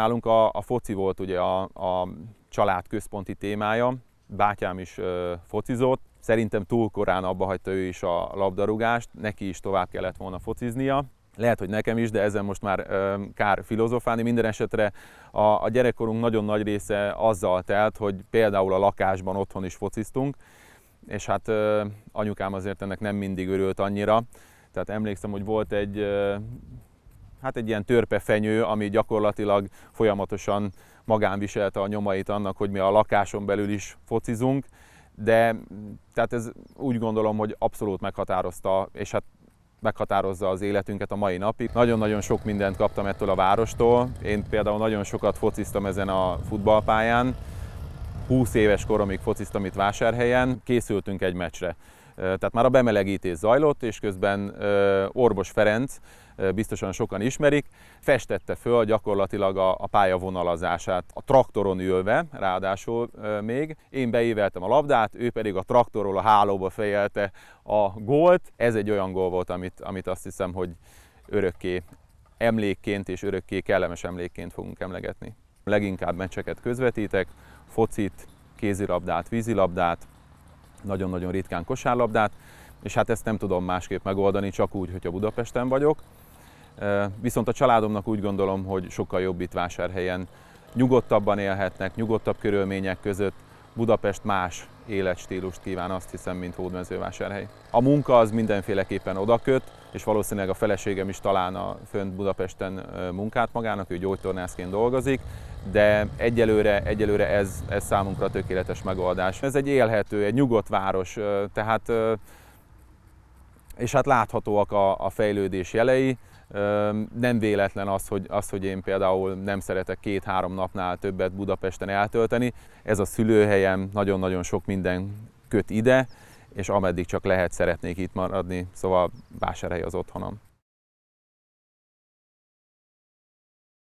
Nálunk a, a foci volt ugye a, a család központi témája, bátyám is ö, focizott, szerintem túl korán abba hagyta ő is a labdarúgást, neki is tovább kellett volna fociznia, lehet, hogy nekem is, de ezen most már ö, kár filozofálni. Minden esetre a, a gyerekkorunk nagyon nagy része azzal telt, hogy például a lakásban otthon is fociztunk, és hát ö, anyukám azért ennek nem mindig örült annyira. Tehát emlékszem, hogy volt egy ö, hát egy ilyen törpefenyő, ami gyakorlatilag folyamatosan magánviselte a nyomait annak, hogy mi a lakáson belül is focizunk, de tehát ez úgy gondolom, hogy abszolút meghatározta, és hát meghatározza az életünket a mai napig. Nagyon-nagyon sok mindent kaptam ettől a várostól. Én például nagyon sokat fociztam ezen a futballpályán. 20 éves koromig fociztam itt vásárhelyen, készültünk egy meccsre. Tehát már a bemelegítés zajlott, és közben Orvos Ferenc, biztosan sokan ismerik, festette föl gyakorlatilag a, a pályavonalazását, a traktoron ülve, ráadásul még. Én beíveltem a labdát, ő pedig a traktorról a hálóba fejelte a gólt. Ez egy olyan gól volt, amit, amit azt hiszem, hogy örökké emlékként és örökké kellemes emlékként fogunk emlegetni. Leginkább meccseket közvetítek, focit, kézilabdát, vízilabdát, nagyon-nagyon ritkán kosárlabdát, és hát ezt nem tudom másképp megoldani, csak úgy, hogyha Budapesten vagyok. Viszont a családomnak úgy gondolom, hogy sokkal jobb itt vásárhelyen. Nyugodtabban élhetnek, nyugodtabb körülmények között. Budapest más életstílust kíván, azt hiszem, mint Hódmezővásárhely. A munka az mindenféleképpen odaköt, és valószínűleg a feleségem is talán a fönt Budapesten munkát magának, ő gyógytornászként dolgozik, de egyelőre, egyelőre ez, ez számunkra tökéletes megoldás. Ez egy élhető, egy nyugodt város, tehát és hát láthatóak a, a fejlődés jelei. Nem véletlen az hogy, az, hogy én például nem szeretek két-három napnál többet Budapesten eltölteni. Ez a szülőhelyem, nagyon-nagyon sok minden köt ide, és ameddig csak lehet, szeretnék itt maradni, szóval vásárhely az otthonom.